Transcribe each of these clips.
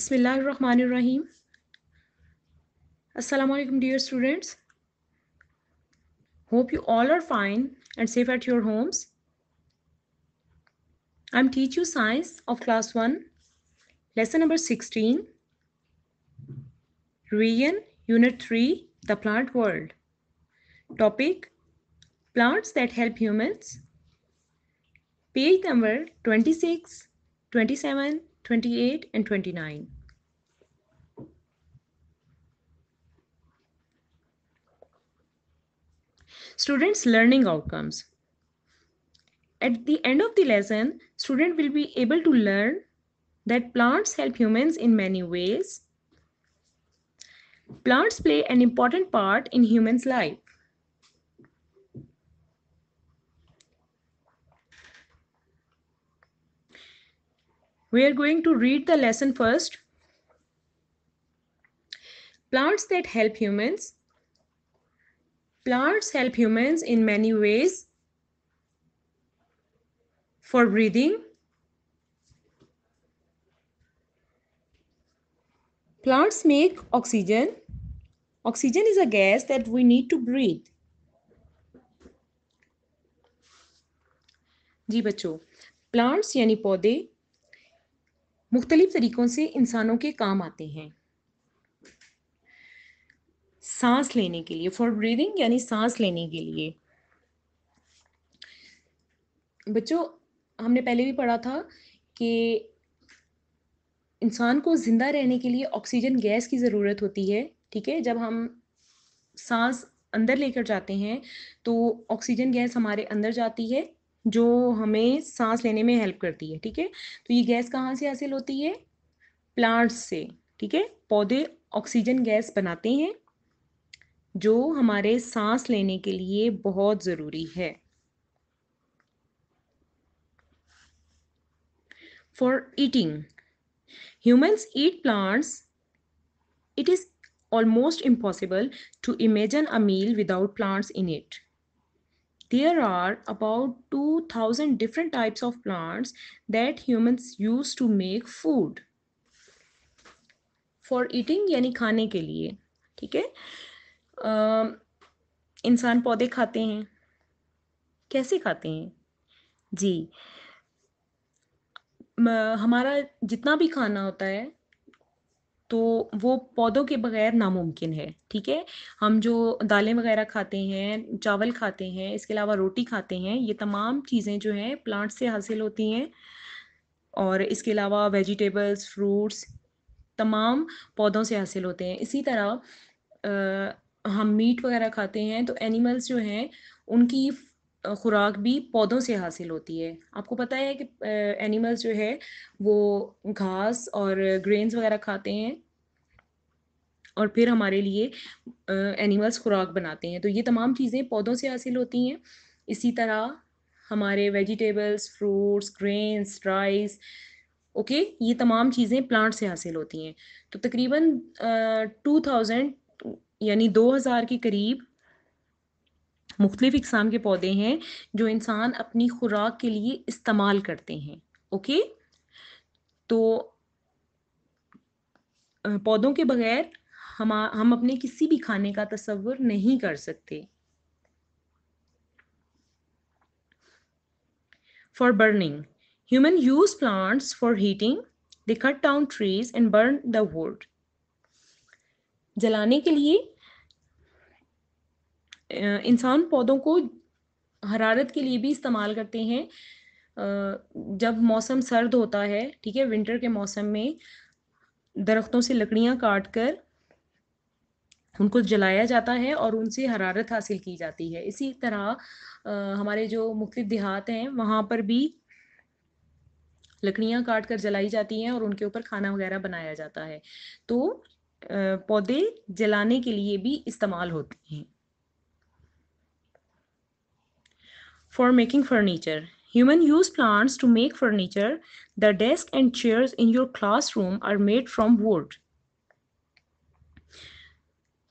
Bismillahirrahmanirrahim. Assalamu alaikum dear students. Hope you all are fine and safe at your homes. I'm teach you science of class 1 lesson number 16 region unit 3 the plant world. Topic plants that help humans. Page number 26 27 28, and 29. Students learning outcomes. At the end of the lesson, student will be able to learn that plants help humans in many ways. Plants play an important part in humans' life. We are going to read the lesson first. Plants that help humans. Plants help humans in many ways for breathing. Plants make oxygen. Oxygen is a gas that we need to breathe. जी बच्चों plants यानी पौधे मुख्तलिफ तरीक़ों से इंसानों के काम आते हैं सांस लेने के लिए फॉर ब्रीदिंग यानी सांस लेने के लिए बच्चों हमने पहले भी पढ़ा था कि इंसान को ज़िंदा रहने के लिए ऑक्सीजन गैस की ज़रूरत होती है ठीक है जब हम सांस अंदर लेकर जाते हैं तो ऑक्सीजन गैस हमारे अंदर जाती है जो हमें सांस लेने में हेल्प करती है ठीक है तो ये गैस कहाँ से हासिल होती है प्लांट्स से ठीक है पौधे ऑक्सीजन गैस बनाते हैं जो हमारे सांस लेने के लिए बहुत ज़रूरी है for eating humans eat plants it is almost impossible to imagine a meal without plants in it There are about 2000 different types of plants that humans use to make food. For eating यानी खाने के लिए ठीक है इंसान पौधे खाते हैं कैसे खाते हैं जी हमारा जितना भी खाना होता है तो वो पौधों के बगैर नामुमकिन है ठीक है हम जो दालें वगैरह खाते हैं चावल खाते हैं इसके अलावा रोटी खाते हैं ये तमाम चीज़ें जो हैं प्लांट से हासिल होती हैं और इसके अलावा वेजिटेबल्स फ्रूट्स तमाम पौधों से हासिल होते हैं इसी तरह आ, हम मीट वगैरह खाते हैं तो एनिमल्स जो हैं उनकी खुराक भी पौधों से हासिल होती है आपको पता है कि एनिमल्स जो है वो घास और ग्रेन्स वगैरह खाते हैं और फिर हमारे लिए एनिमल्स खुराक बनाते हैं तो ये तमाम चीज़ें पौधों से हासिल होती हैं इसी तरह हमारे vegetables fruits grains rice okay ये तमाम चीज़ें प्लांट से हासिल होती हैं तो तकरीबन टू थाउजेंड यानी दो हज़ार के करीब मुख्तलिफ़ इकसाम के पौधे हैं जो इंसान अपनी खुराक के लिए इस्तेमाल करते हैं ओके तो पौधों के बगैर हम हम अपने किसी भी खाने का तस्वुर नहीं कर सकते for burning human use plants for heating They cut down trees and burn the wood जलाने के लिए इंसान पौधों को हरारत के लिए भी इस्तेमाल करते हैं जब मौसम सर्द होता है ठीक है विंटर के मौसम में दरख्तों से लकड़ियाँ काट कर उनको जलाया जाता है और उनसे हरारत हासिल की जाती है इसी तरह हमारे जो मुख्तु देहात हैं वहाँ पर भी लकड़ियाँ काट कर जलाई जाती हैं और उनके ऊपर खाना वगैरह बनाया जाता है तो पौधे जलाने के लिए भी इस्तेमाल होते हैं for making furniture. Human use plants to make furniture. The desk and chairs in your classroom are made from wood.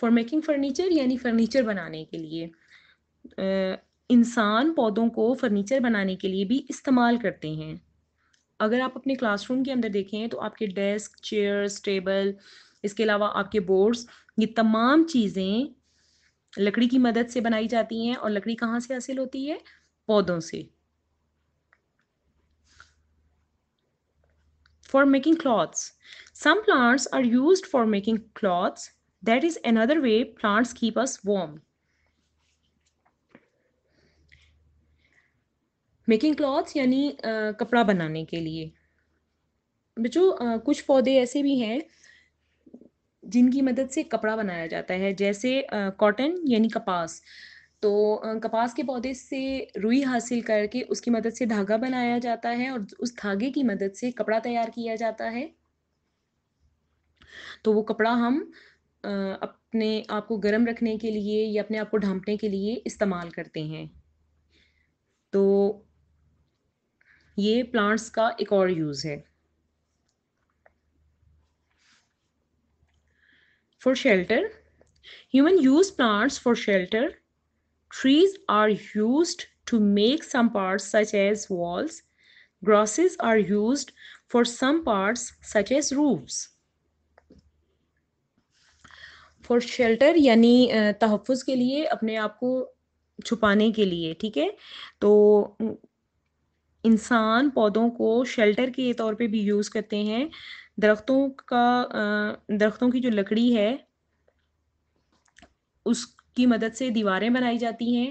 For making furniture यानी फर्नीचर बनाने के लिए इंसान पौधों को फर्नीचर बनाने के लिए भी इस्तेमाल करते हैं अगर आप अपने क्लासरूम के अंदर देखें तो आपके डेस्क चेयर्स टेबल इसके अलावा आपके बोर्ड्स ये तमाम चीज़ें लकड़ी की मदद से बनाई जाती हैं और लकड़ी कहाँ से हासिल होती है पौधों से for making clothes some plants are use for making clothes that is another way plants keep us warm making clothes यानी कपड़ा बनाने के लिए बच्चों कुछ पौधे ऐसे भी हैं जिनकी मदद से कपड़ा बनाया जाता है जैसे कॉटन यानी कपास तो कपास के पौधे से रुई हासिल करके उसकी मदद से धागा बनाया जाता है और उस धागे की मदद से कपड़ा तैयार किया जाता है तो वो कपड़ा हम अपने आप को गर्म रखने के लिए या अपने आप को ढांपने के लिए इस्तेमाल करते हैं तो ये प्लांट्स का एक और यूज़ है for shelter human use plants for shelter Trees are used to make some parts such as walls. Grasses are used for some parts such as roofs. For shelter यानी तहफ़ के लिए अपने आप को छुपाने के लिए ठीक है तो इंसान पौधों को शेल्टर के तौर पे भी यूज़ करते हैं दरख्तों का दरख्तों की जो लकड़ी है उस की मदद से दीवारें बनाई जाती हैं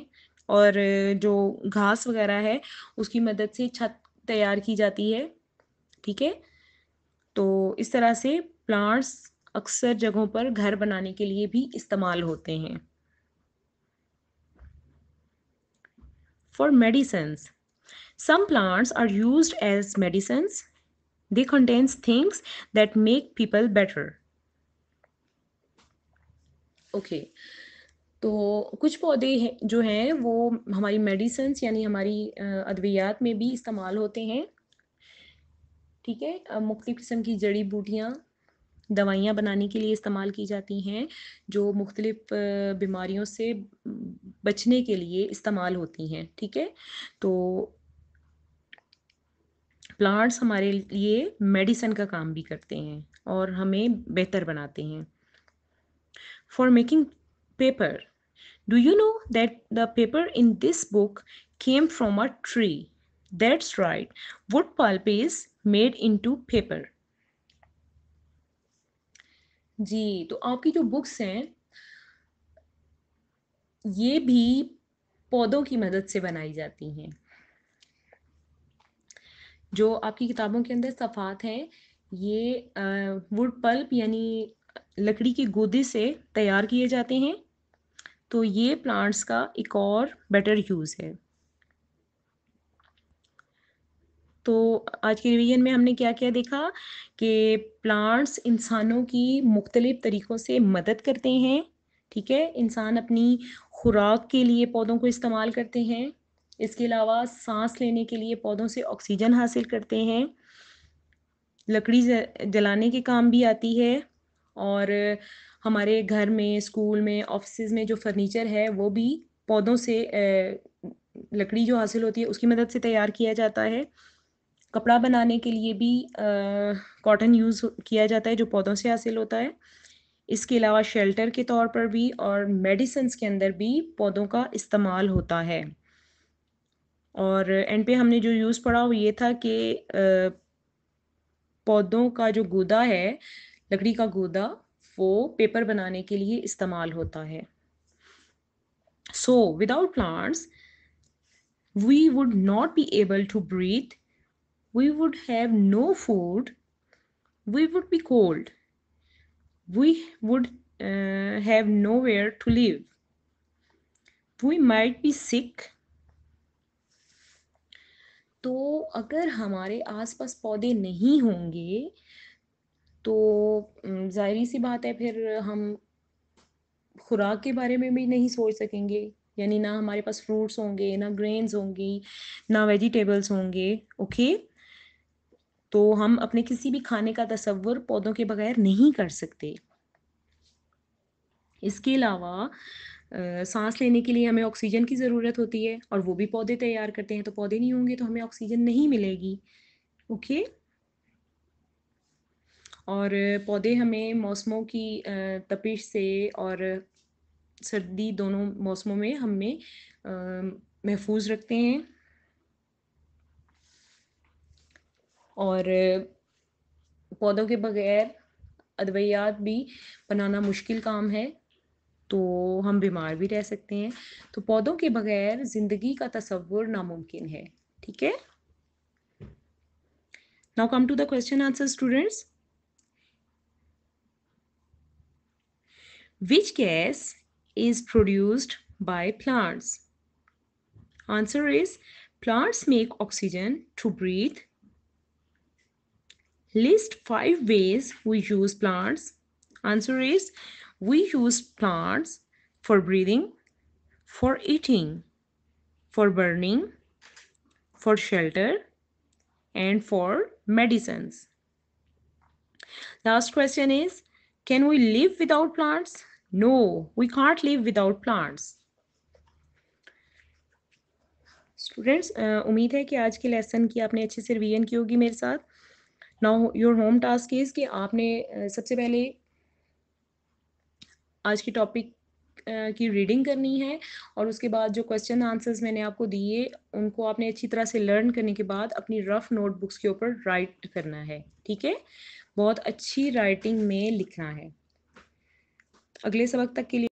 और जो घास वगैरह है उसकी मदद से छत तैयार की जाती है ठीक है तो इस तरह से प्लांट्स अक्सर जगहों पर घर बनाने के लिए भी इस्तेमाल होते हैं for medicine some plants are use as medicine they contains things that make people better okay okay. तो कुछ पौधे हैं जो हैं वो हमारी मेडिसिन यानी हमारी अद्वियात में भी इस्तेमाल होते हैं ठीक है मुख्त किस्म की जड़ी बूटियाँ दवाइयाँ बनाने के लिए इस्तेमाल की जाती हैं जो मुख्तलिफ बीमारियों से बचने के लिए इस्तेमाल होती हैं ठीक है तो प्लांट्स हमारे लिए मेडिसन का काम भी करते हैं और हमें बेहतर बनाते हैं for making paper Do you know that the paper in this book came from a tree? That's right. Wood pulp is made into paper. जी तो आपकी जो बुक्स हैं ये भी पौधों की मदद से बनाई जाती हैं जो आपकी किताबों के अंदर सफ़ात हैं ये वुड पल्प यानी लकड़ी के गोदे से तैयार किए जाते हैं तो ये प्लांट्स का एक और बेटर यूज़ है तो आज के रिवीजन में हमने क्या क्या देखा कि प्लांट्स इंसानों की मुख्तलिफ तरीक़ों से मदद करते हैं ठीक है इंसान अपनी खुराक के लिए पौधों को इस्तेमाल करते हैं इसके अलावा सांस लेने के लिए पौधों से ऑक्सीजन हासिल करते हैं लकड़ी जलाने के काम भी आती है और हमारे घर में स्कूल में ऑफिस में जो फर्नीचर है वो भी पौधों से लकड़ी जो हासिल होती है उसकी मदद से तैयार किया जाता है कपड़ा बनाने के लिए भी कॉटन यूज़ किया जाता है जो पौधों से हासिल होता है इसके अलावा शेल्टर के तौर पर भी और मेडिसिन के अंदर भी पौधों का इस्तेमाल होता है और एंड पे हमने जो यूज़ पढ़ा वो ये था कि पौधों का जो गूदा है लकड़ी का गूदा वो पेपर बनाने के लिए इस्तेमाल होता है so without plants we would not be able to breathe we would have no food we would be cold we would have nowhere to live we might be sick तो अगर हमारे आसपास पौधे नहीं होंगे तो ज़ाहरी सी बात है फिर हम खुराक के बारे में भी नहीं सोच सकेंगे यानी ना हमारे पास फ्रूट्स होंगे ना ग्रेन्स होंगी ना वेजिटेबल्स होंगे ओके तो हम अपने किसी भी खाने का तस्वर पौधों के बगैर नहीं कर सकते इसके अलावा सांस लेने के लिए हमें ऑक्सीजन की ज़रूरत होती है और वो भी पौधे तैयार करते हैं तो पौधे नहीं होंगे तो हमें ऑक्सीजन नहीं मिलेगी ओके और पौधे हमें मौसमों की तपिश से और सर्दी दोनों मौसमों में हमें महफूज रखते हैं और पौधों के बगैर अद्वैयात भी बनाना मुश्किल काम है तो हम बीमार भी रह सकते हैं तो पौधों के बगैर ज़िंदगी का तस्वुर नामुमकिन है ठीक है now come to the question answer students Which gas is produced by plants? Answer is plants make oxygen to breathe. List five ways we use plants. Answer is we use plants for breathing, for eating, for burning, for shelter, and for medicines. Last question is Can we live without plants? No, we can't live without plants. Students uh, उम्मीद है कि आज के lesson की आपने अच्छे से revision की होगी मेरे साथ now your home task is कि आपने uh, सबसे पहले आज की टॉपिक uh, की रीडिंग करनी है और उसके बाद जो क्वेश्चन आंसर्स मैंने आपको दिए उनको आपने अच्छी तरह से लर्न करने के बाद अपनी रफ नोटबुक्स के ऊपर राइट करना है ठीक है बहुत अच्छी राइटिंग में लिखना है अगले सबक तक के लिए